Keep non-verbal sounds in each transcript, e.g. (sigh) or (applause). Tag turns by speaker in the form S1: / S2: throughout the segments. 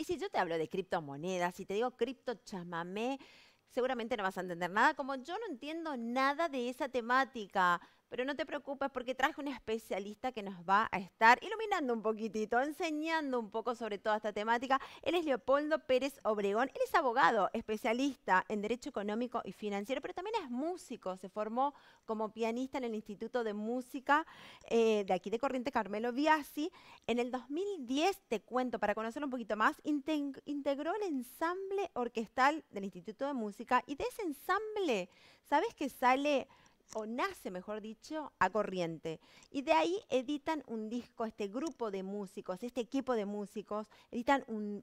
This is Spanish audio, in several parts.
S1: Y si yo te hablo de criptomonedas, y te digo cripto chamamé, seguramente no vas a entender nada, como yo no entiendo nada de esa temática. Pero no te preocupes porque traje un especialista que nos va a estar iluminando un poquitito, enseñando un poco sobre toda esta temática. Él es Leopoldo Pérez Obregón. Él es abogado, especialista en Derecho Económico y Financiero, pero también es músico. Se formó como pianista en el Instituto de Música eh, de aquí de Corriente Carmelo Biasi. En el 2010, te cuento, para conocerlo un poquito más, integró el ensamble orquestal del Instituto de Música y de ese ensamble, ¿sabes que sale o nace, mejor dicho, a corriente. Y de ahí editan un disco, este grupo de músicos, este equipo de músicos, editan un,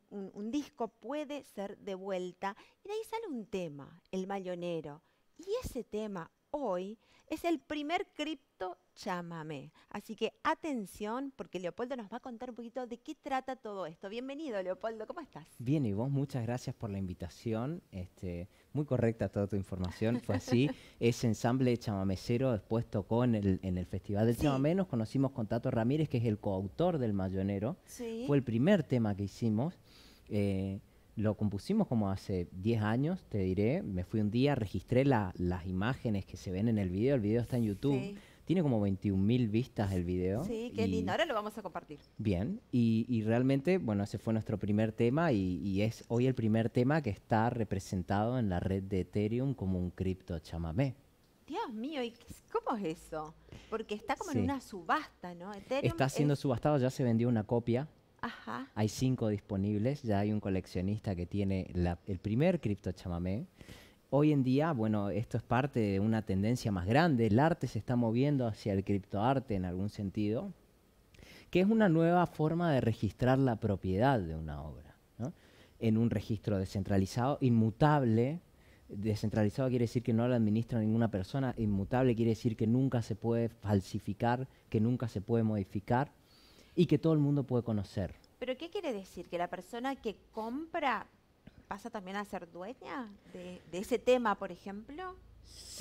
S1: disco, puede ser de vuelta, y de ahí sale un tema, el mayonero. Y ese tema, hoy es el primer cripto chamamé. Así que atención, porque Leopoldo nos va a contar un poquito de qué trata todo esto. Bienvenido, Leopoldo, ¿cómo estás?
S2: Bien, y vos muchas gracias por la invitación. Este, muy correcta toda tu información, fue así. (laughs) Ese ensamble chamamecero después tocó en el, Festival del chamame. Chamamé. Nos conocimos con Tato Ramírez, que es el coautor del Mayonero. Fue el primer tema que hicimos. Eh, lo compusimos como hace 10 años, te diré. Me fui un día, registré las imágenes que se ven en el video. El video está en YouTube. Tiene como 21.000 vistas el video. Sí, qué lindo. Ahora lo
S1: vamos a compartir.
S2: Bien. Y, realmente, bueno, ese fue nuestro primer tema y, es hoy el primer tema que está representado en la red de Ethereum como un cripto chamamé.
S1: Dios mío, ¿y cómo es eso? Porque está como en una subasta, ¿no? Ethereum está siendo
S2: subastado, ya se vendió una copia hay cinco disponibles, ya hay un coleccionista que tiene el primer cripto chamamé. Hoy en día, bueno, esto es parte de una tendencia más grande, el arte se está moviendo hacia el criptoarte en algún sentido, que es una nueva forma de registrar la propiedad de una obra, en un registro descentralizado, inmutable, descentralizado quiere decir que no lo administra ninguna persona, inmutable quiere decir que nunca se puede falsificar, que nunca se puede modificar y que todo el mundo puede conocer.
S1: ¿Pero qué quiere decir? ¿Que la persona que compra pasa también a ser dueña de, ese tema, por ejemplo?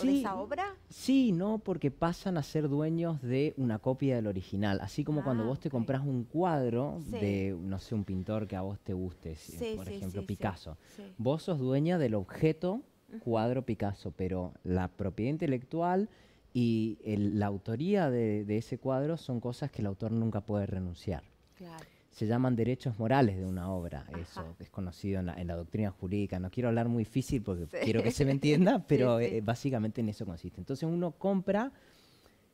S1: ¿O de esa obra?
S2: Sí, no, porque pasan a ser dueños de una copia del original. Así como cuando ah, vos te compras un cuadro de, no sé, un pintor que a vos te guste, por ejemplo, Picasso. Vos sos dueña del objeto cuadro Picasso, pero la propiedad intelectual y la autoría de, de ese cuadro son cosas que el autor nunca puede renunciar. Claro se llaman derechos morales de una obra, eso es conocido en la, doctrina jurídica. No quiero hablar muy difícil porque quiero que se me (laughs) entienda, pero eh, básicamente en eso consiste. Entonces uno compra,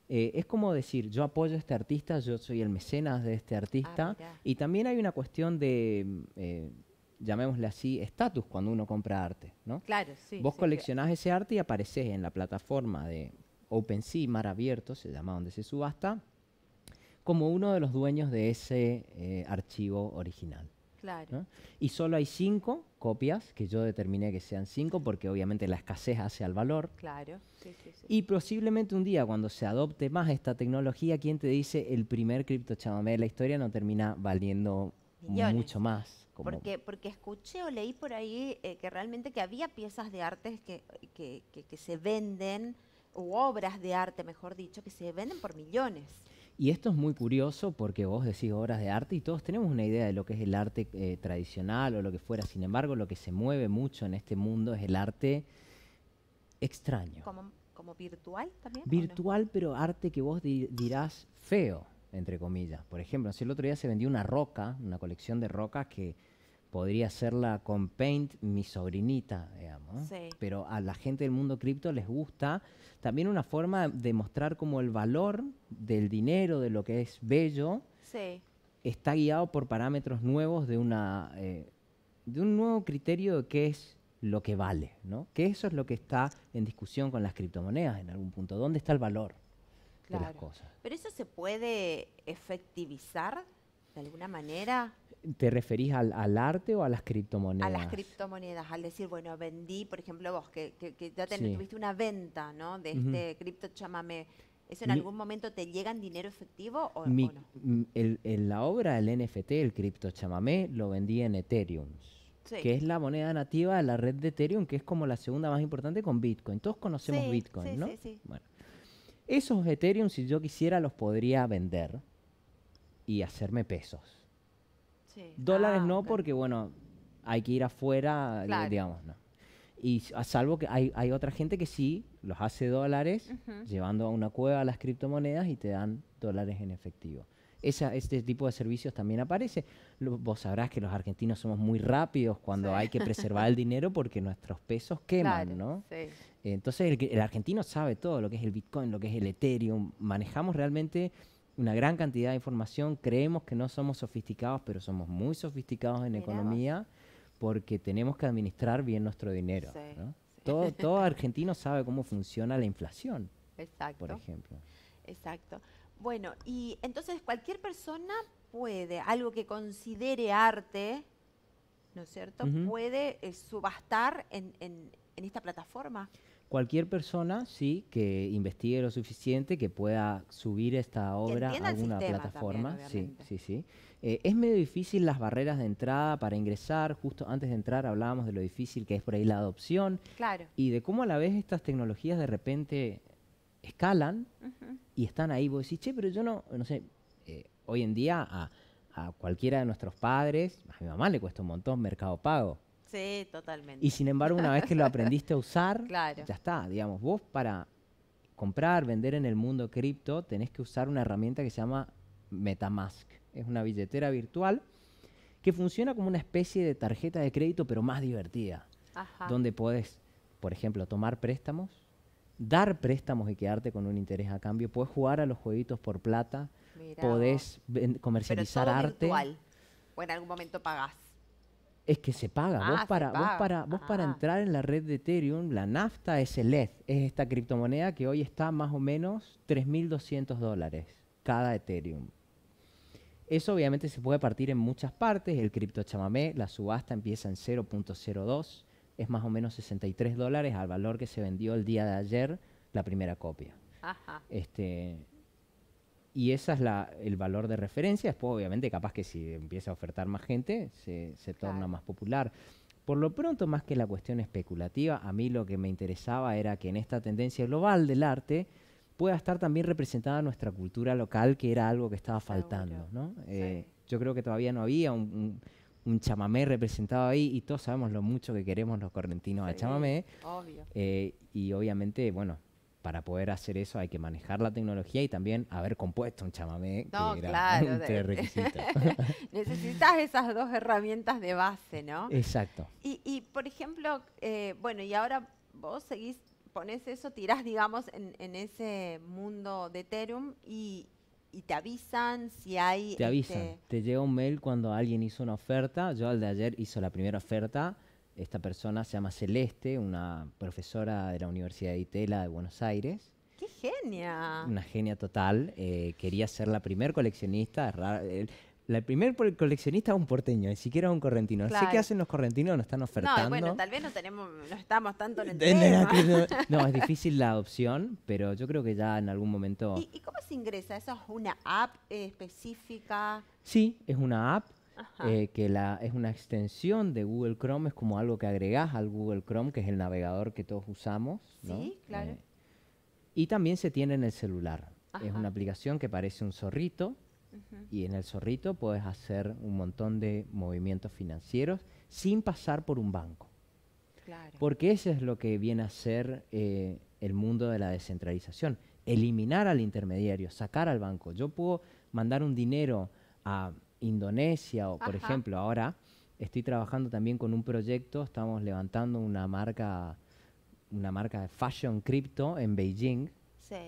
S2: eh, es como decir, yo apoyo a este artista, yo soy el mecenas de este artista, ah, y también hay una cuestión de... Mm, eh, llamémosle así, estatus cuando uno compra arte, ¿no? Claro, Vos coleccionás ese arte y apareces en la plataforma de OpenSea, Mar Abierto, se llama donde se subasta, como uno de los dueños de ese eh, archivo original. Claro. Y solo hay cinco copias, que yo determiné que sean cinco, porque obviamente la escasez hace al valor. Claro. Y posiblemente un día, cuando se adopte más esta tecnología, ¿quién te dice el primer chamamé de la historia no termina valiendo mucho más? porque,
S1: porque escuché o leí por ahí eh, que realmente que había piezas de arte que, que, que, se venden, u obras de arte, mejor dicho, que se venden por millones.
S2: Y esto es muy curioso porque vos decís obras de arte y todos tenemos una idea de lo que es el arte eh, tradicional o lo que fuera. Sin embargo, lo que se mueve mucho en este mundo es el arte extraño.
S1: ¿Como, virtual también? Virtual,
S2: pero arte que vos dirás feo, entre comillas. Por ejemplo, el otro día se vendió una roca, una colección de rocas que podría hacerla con Paint, mi sobrinita, digamos. Pero a la gente del mundo cripto les gusta también una forma de mostrar cómo el valor del dinero, de lo que es bello, está guiado por parámetros nuevos de una eh, de un nuevo criterio de qué es lo que vale, ¿no? Que eso es lo que está en discusión con las criptomonedas en algún punto. ¿Dónde está el valor de las cosas?
S1: Pero eso se puede efectivizar de alguna manera.
S2: ¿Te referís al, arte o a las criptomonedas? A las
S1: criptomonedas, al decir, bueno, vendí, por ejemplo, vos, que, que, ya tuviste una venta, De este cripto chamamé. ¿Eso en algún momento te llega en dinero efectivo o, no?
S2: El, la obra, el NFT, el cripto chamamé, lo vendí en Ethereum. que es la moneda nativa de la red de Ethereum, que es como la segunda más importante con Bitcoin. Todos conocemos Bitcoin, ¿no? Bueno, esos Ethereum, si yo quisiera, los podría vender y hacerme pesos Dólares ah, no, porque bueno, hay que ir afuera, eh, digamos, no. Y a salvo que hay, otra gente que sí los hace dólares, llevando a una cueva las criptomonedas y te dan dólares en efectivo. Esa, este tipo de servicios también aparece. vos sabrás que los argentinos somos muy rápidos cuando hay que preservar el dinero porque nuestros pesos queman, ¿no? Entonces el, argentino sabe todo, lo que es el Bitcoin, lo que es el Ethereum. Manejamos realmente una gran cantidad de información. Creemos que no somos sofisticados, pero somos muy sofisticados en economía porque tenemos que administrar bien nuestro dinero. (laughs) Todo, argentino sabe cómo funciona la inflación, Exacto. por ejemplo.
S1: Exacto. Bueno, y entonces cualquier persona puede, algo que considere arte, ¿no es cierto?, puede eh, subastar en, en esta plataforma?
S2: Cualquier persona, sí, que investigue lo suficiente, que pueda subir esta obra a alguna plataforma. sí, sí, sí. Eh, es medio difícil las barreras de entrada para ingresar. Justo antes de entrar hablábamos de lo difícil que es por ahí la adopción. Claro. Y de cómo a la vez estas tecnologías de repente escalan y están ahí. Vos decís, che, pero yo no, no sé, eh, hoy en día a, cualquiera de nuestros padres, a mi mamá le cuesta un montón Mercado Pago.
S1: Sí, totalmente. Y sin
S2: embargo, una vez que lo aprendiste a usar, (laughs) ya está. Digamos, vos para comprar, vender en el mundo cripto, tenés que usar una herramienta que se llama Metamask. Es una billetera virtual que funciona como una especie de tarjeta de crédito, pero más divertida. Ajá. Donde podés, por ejemplo, tomar préstamos, dar préstamos y quedarte con un interés a cambio. Podés jugar a los jueguitos por plata, podés comercializar pero arte. Virtual.
S1: O en algún momento pagás.
S2: Es que se paga. Ah, vos, para, para, vos para ah. entrar en la red de Ethereum, la nafta es el ETH, es esta criptomoneda que hoy está más o menos 3.200 dólares cada Ethereum. Eso obviamente se puede partir en muchas partes. El cripto chamamé, la subasta empieza en 0.02, es más o menos 63 dólares al valor que se vendió el día de ayer la primera copia. Este, y ese es la, el valor de referencia. Después, obviamente, capaz que si empieza a ofertar más gente, se, se torna más popular. Por lo pronto, más que la cuestión especulativa, a mí lo que me interesaba era que en esta tendencia global del arte pueda estar también representada nuestra cultura local, que era algo que estaba faltando. ¿no? Eh, yo creo que todavía no había un, un, chamamé representado ahí y todos sabemos lo mucho que queremos los correntinos sí. al chamamé. Eh, y obviamente, bueno, para poder hacer eso hay que manejar la tecnología y también haber compuesto un chamamé que era (laughs)
S1: Necesitas esas dos herramientas de base, ¿no? Exacto. Y, y por ejemplo, eh, bueno, y ahora vos seguís, pones eso, tirás, digamos, en, ese mundo de Ethereum y, y te avisan si hay... Te avisan, este
S2: te llega un mail cuando alguien hizo una oferta, yo al de ayer hizo la primera oferta, esta persona se llama Celeste, una profesora de la Universidad de Itela de Buenos Aires.
S1: ¡Qué genia!
S2: Una genia total. Eh, quería ser la primer coleccionista. la primer coleccionista es un porteño, ni siquiera un correntino. Claro. que hacen los correntinos, nos están ofertando. No, bueno,
S1: tal vez no, tenemos, no estamos tanto en el tema. No, es (laughs) difícil
S2: la opción, pero yo creo que ya en algún momento... ¿Y,
S1: cómo se ingresa? ¿Eso es una app específica?
S2: Sí, es una app eh, que la, es una extensión de Google Chrome, es como algo que agregas al Google Chrome, que es el navegador que todos usamos. Sí, claro. Eh, y también se tiene en el celular. Es una aplicación que parece un zorrito y en el zorrito puedes hacer un montón de movimientos financieros sin pasar por un banco. Porque eso es lo que viene a ser eh, el mundo de la descentralización. Eliminar al intermediario, sacar al banco. Yo puedo mandar un dinero a Indonesia o, por ejemplo, ahora estoy trabajando también con un proyecto, estamos levantando una marca, una marca de fashion crypto en Beijing.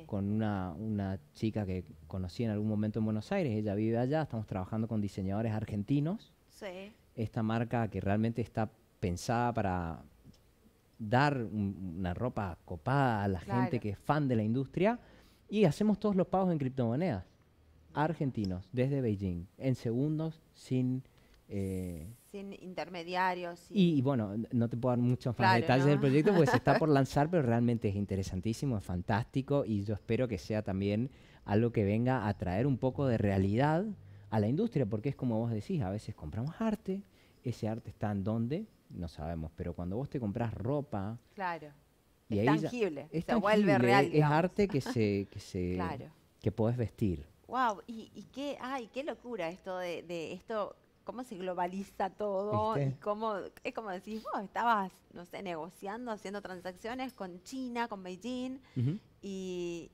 S2: con una, chica que conocí en algún momento en Buenos Aires, ella vive allá, estamos trabajando con diseñadores argentinos. Esta marca que realmente está pensada para dar una ropa copada a la gente que es fan de la industria y hacemos todos los pagos en criptomonedas argentinos desde Beijing en segundos sin... Eh,
S1: sin intermediarios. Y,
S2: bueno, no te puedo dar muchos detalles del proyecto porque se está por (laughs) lanzar, pero realmente es interesantísimo, es fantástico y yo espero que sea también algo que venga a traer un poco de realidad a la industria, porque es como vos decís, a veces compramos arte, ese arte está en dónde, no sabemos, pero cuando vos te compras ropa...
S1: Claro. es tangible, vuelve real. Es arte que se...
S2: Que se (laughs) que podés vestir.
S1: Wow, y, qué, ay, qué locura esto de, esto cómo se globaliza todo cómo, es como decís, vos estabas, no sé, negociando, haciendo transacciones con China, con Beijing, y,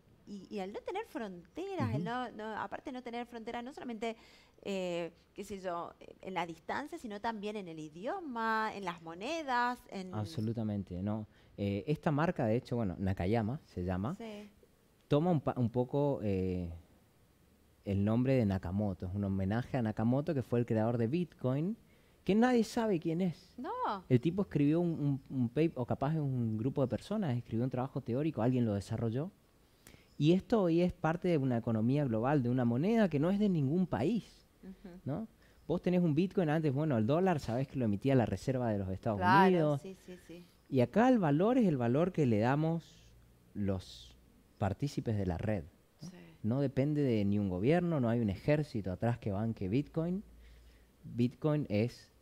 S1: al no tener fronteras, no, aparte de no tener fronteras, no solamente, eh, qué sé yo, en la distancia, sino también en el idioma, en las monedas.
S2: Absolutamente, ¿no? Eh, esta marca, de hecho, bueno, Nakayama se llama, sí. toma un, poco... Eh, el nombre de Nakamoto. Es un homenaje a Nakamoto, que fue el creador de Bitcoin, que nadie sabe quién es. El tipo escribió un, paper, o capaz un grupo de personas, escribió un trabajo teórico, alguien lo desarrolló. Y esto hoy es parte de una economía global, de una moneda que no es de ningún país. ¿no? Vos tenés un Bitcoin antes, bueno, el dólar, sabés que lo emitía la Reserva de los Estados Unidos. Y acá el valor es el valor que le damos los partícipes de la red. No depende de ni un gobierno, no hay un ejército atrás que banque Bitcoin. Bitcoin es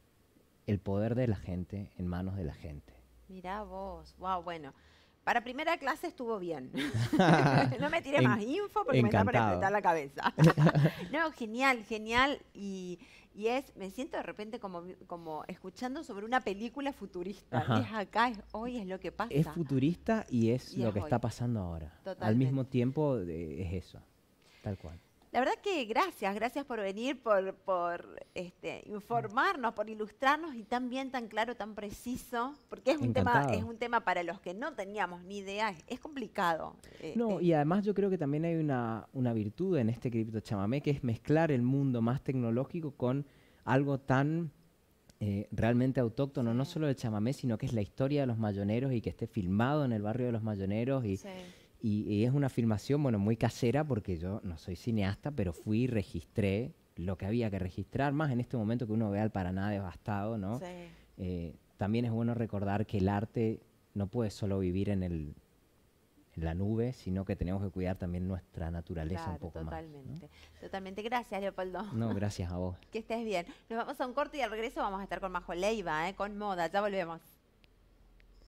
S2: el poder de la gente en manos de la gente.
S1: Mirá vos, wow, bueno. Para primera clase estuvo bien. (laughs) no me tiré más info porque me está para apretar la cabeza.
S2: (laughs)
S1: no, genial, genial. Y, es, me siento de repente como, como escuchando sobre una película futurista. Es acá, es hoy, es lo que pasa. Es
S2: futurista y es lo que está pasando ahora. Al mismo tiempo eh, es eso, tal cual.
S1: La verdad que gracias, gracias por venir, por, este, informarnos, por ilustrarnos y tan bien, tan claro, tan preciso, porque es un, tema, es un tema para los que no teníamos ni idea, es, complicado.
S2: Eh, no, eh. y además yo creo que también hay una, virtud en este cripto chamamé, que es mezclar el mundo más tecnológico con algo tan eh, realmente autóctono, no solo el chamamé, sino que es la historia de los mayoneros y que esté filmado en el barrio de los mayoneros y... Y, es una filmación, bueno, muy casera porque yo no soy cineasta, pero fui y registré lo que había que registrar, más en este momento que uno vea al Paraná devastado, ¿no? Eh, también es bueno recordar que el arte no puede solo vivir en, el, en la nube, sino que tenemos que cuidar también nuestra naturaleza un poco totalmente.
S1: más. Totalmente, totalmente. Gracias, Leopoldo. No,
S2: gracias a vos.
S1: (laughs) que estés bien. Nos vamos a un corto y al regreso vamos a estar con Majo Leiva, ¿eh? con moda. Ya volvemos.